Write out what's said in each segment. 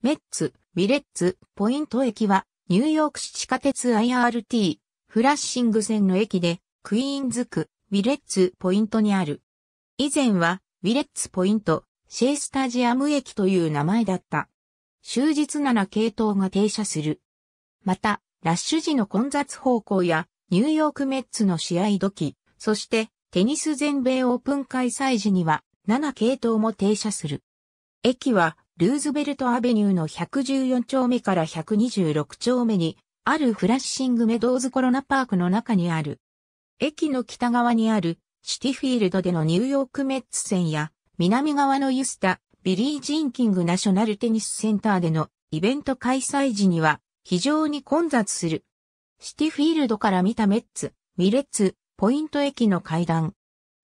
メッツ、ウィレッツ、ポイント駅は、ニューヨーク市地下鉄 IRT、フラッシング線の駅で、クイーンズ区、ウィレッツポイントにある。以前は、ウィレッツポイント、シェイスタジアム駅という名前だった。終日7系統が停車する。また、ラッシュ時の混雑方向や、ニューヨークメッツの試合時、そして、テニス全米オープン開催時には、7系統も停車する。駅は、ルーズベルトアベニューの114丁目から126丁目に、あるフラッシングメドーズコロナパークの中にある。駅の北側にあるシティフィールドでのニューヨークメッツ戦や、南側のユスタ、ビリー・ジンキングナショナルテニスセンターでのイベント開催時には非常に混雑する。シティフィールドから見たメッツ、ミレッツ、ポイント駅の階段。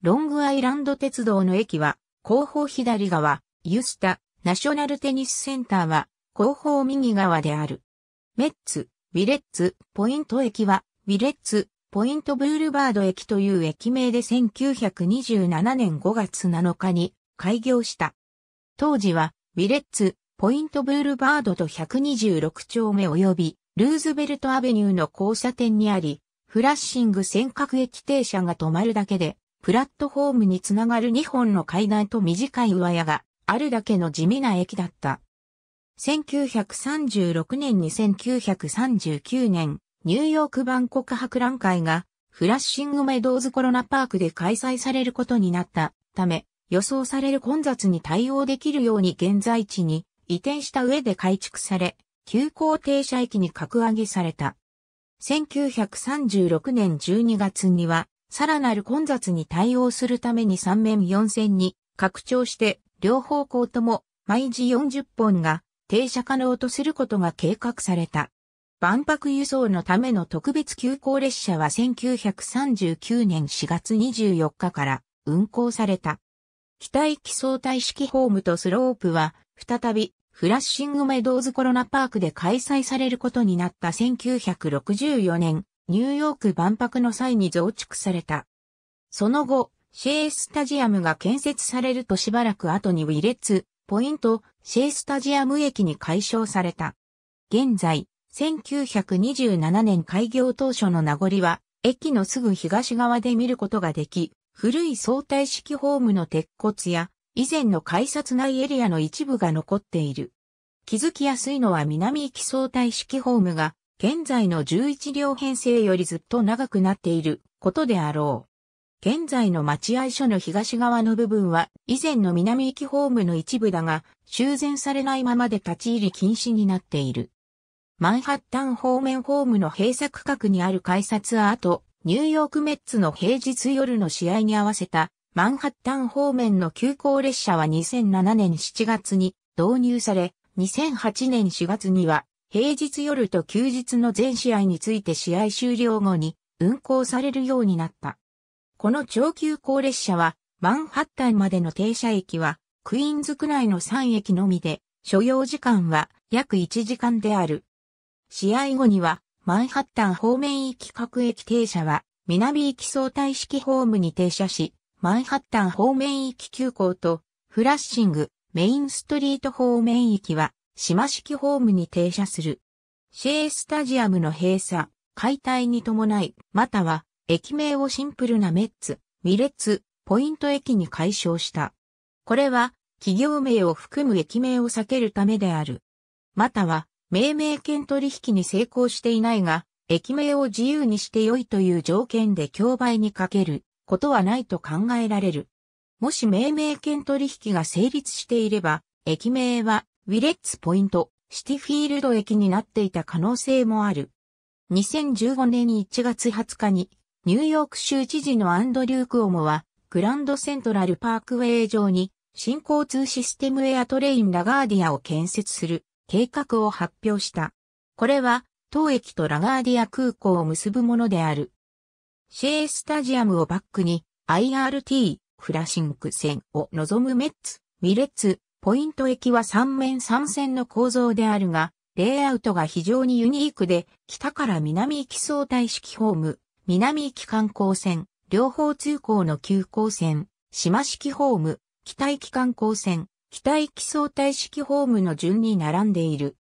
ロングアイランド鉄道の駅は、後方左側、ユスタ、ナショナルテニスセンターは、後方右側である。メッツ、ウィレッツ、ポイント駅は、ウィレッツ、ポイントブールバード駅という駅名で1927年5月7日に開業した。当時は、ウィレッツ、ポイントブールバードと126丁目及び、ルーズベルトアベニューの交差点にあり、フラッシング尖閣駅停車が止まるだけで、プラットホームにつながる2本の階段と短い上屋があるだけの地味な駅だった。1936年に1939年、ニューヨーク万国博覧会がフラッシングメドーズコロナパークで開催されることになったため、予想される混雑に対応できるように現在地に移転した上で改築され、急行停車駅に格上げされた。1936年12月には、さらなる混雑に対応するために3面4線に拡張して両方向とも毎時40本が停車可能とすることが計画された。万博輸送のための特別急行列車は1939年4月24日から運行された。機体機相対式ホームとスロープは再びフラッシングメドーズコロナパークで開催されることになった1964年ニューヨーク万博の際に増築された。その後、シェイスタジアムが建設されるとしばらく後にウィレッツ、ポイント、シェイスタジアム駅に改称された。現在、1927年開業当初の名残は、駅のすぐ東側で見ることができ、古い相対式ホームの鉄骨や、以前の改札内エリアの一部が残っている。気づきやすいのは南行き相対式ホームが、現在の11両編成よりずっと長くなっていることであろう。現在の待合所の東側の部分は以前の南行きホームの一部だが修繕されないままで立ち入り禁止になっている。マンハッタン方面ホームの閉鎖区画にある改札跡、ニューヨークメッツの平日夜の試合に合わせたマンハッタン方面の急行列車は2007年7月に導入され、2008年4月には平日夜と休日の全試合について試合終了後に運行されるようになった。この超急行列車は、マンハッタンまでの停車駅は、クイーンズ区内の3駅のみで、所要時間は約1時間である。試合後には、マンハッタン方面行き各駅停車は、南行き相対式ホームに停車し、マンハッタン方面行き急行と、フラッシング、メインストリート方面行きは、島式ホームに停車する。シェースタジアムの閉鎖、解体に伴い、または駅名をシンプルなメッツ、ミレッツ、ポイント駅に解消した。これは、企業名を含む駅名を避けるためである。または、命名権取引に成功していないが、駅名を自由にして良いという条件で競売にかけることはないと考えられる。もし命名権取引が成立していれば、駅名はウィレッツポイント、シティフィールド駅になっていた可能性もある。2015年1月20日にニューヨーク州知事のアンドリュー・クオモは、グランドセントラルパークウェイ上に、新交通システムエアトレインラガーディアを建設する計画を発表した。これは、当駅とラガーディア空港を結ぶものである。シェースタジアムをバックに、IRT、フラシンク線を望むメッツ、ミレッツ、ポイント駅は3面3線の構造であるが、レイアウトが非常にユニークで、北から南行き相対式ホーム、南行き観光線、両方通行の急行線、島式ホーム、北行き観光線、北行き相対式ホームの順に並んでいる。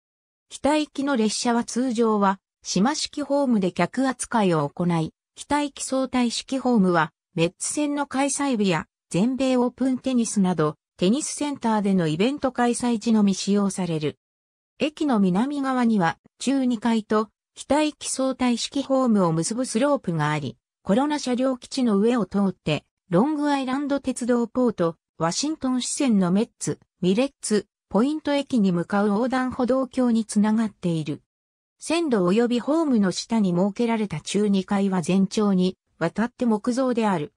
北行きの列車は通常は、島式ホームで客扱いを行い、北行き相対式ホームは、メッツ戦の開催日や、全米オープンテニスなど、テニスセンターでのイベント開催時のみ使用される。駅の南側には、中2階と北体機相対式ホームを結ぶスロープがあり、コロナ車両基地の上を通って、ロングアイランド鉄道ポート、ワシントン支線のメッツ、ミレッツ、ポイント駅に向かう横断歩道橋につながっている。線路及びホームの下に設けられた中2階は全長に渡って木造である。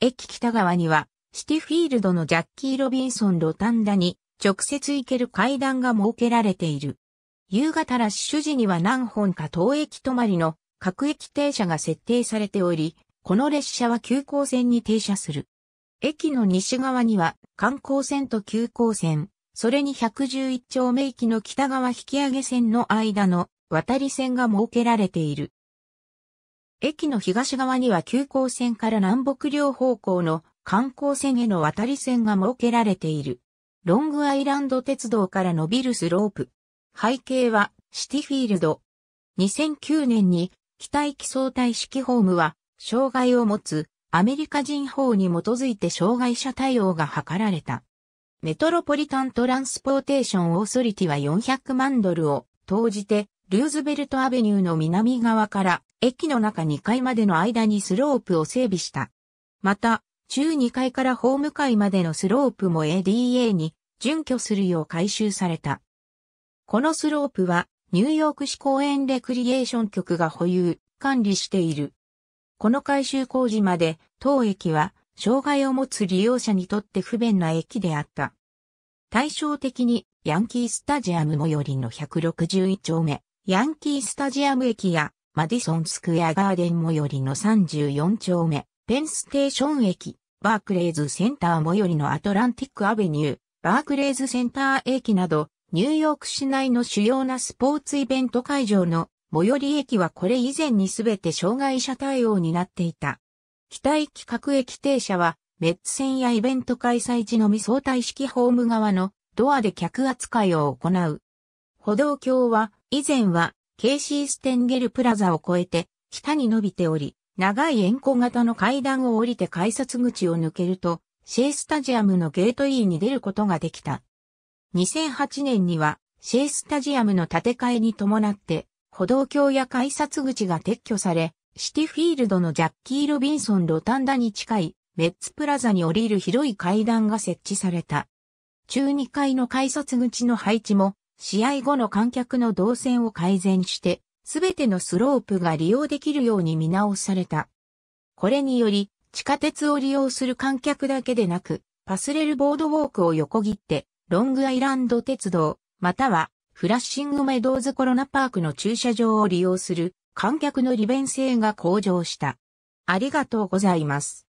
駅北側には、シティフィールドのジャッキー・ロビンソン・ロタンダに直接行ける階段が設けられている。夕方ラッシュ時には何本か当駅止まりの各駅停車が設定されており、この列車は急行線に停車する。駅の西側には観光線と急行線、それに111丁目駅の北側引き上げ線の間の渡り線が設けられている。駅の東側には急行線から南北両方向の観光線への渡り線が設けられている。ロングアイランド鉄道から伸びるスロープ、背景はシティフィールド。2009年に機体基礎体式ホームは障害を持つアメリカ人法に基づいて障害者対応が図られた。メトロポリタントランスポーテーションオーソリティは400万ドルを投じてルーズベルトアベニューの南側から駅の中2階までの間にスロープを整備した。また、中2階からホーム階までのスロープも ADA に準拠するよう改修された。このスロープは、ニューヨーク市公園レクリエーション局が保有、管理している。この改修工事まで、当駅は、障害を持つ利用者にとって不便な駅であった。対照的に、ヤンキースタジアム最寄りの161丁目、ヤンキースタジアム駅や、マディソンスクエアガーデン最寄りの34丁目、ペンステーション駅、バークレイズセンター最寄りのアトランティックアベニュー、バークレイズセンター駅など、ニューヨーク市内の主要なスポーツイベント会場の最寄り駅はこれ以前にすべて障害者対応になっていた。北駅各駅停車は、メッツ戦やイベント開催時のみ相対式ホーム側のドアで客扱いを行う。歩道橋は、以前は、ケーシー・ステンゲルプラザを越えて、北に伸びており、長い円弧型の階段を降りて改札口を抜けると、シェイスタジアムのゲートインに出ることができた。2008年には、シェイスタジアムの建て替えに伴って、歩道橋や改札口が撤去され、シティフィールドのジャッキー・ロビンソン・ロタンダに近い、メッツプラザに降りる広い階段が設置された。中2階の改札口の配置も、試合後の観客の動線を改善して、すべてのスロープが利用できるように見直された。これにより、地下鉄を利用する観客だけでなく、パスレルボードウォークを横切って、ロングアイランド鉄道、またはフラッシングメドーズコロナパークの駐車場を利用する観客の利便性が向上した。ありがとうございます。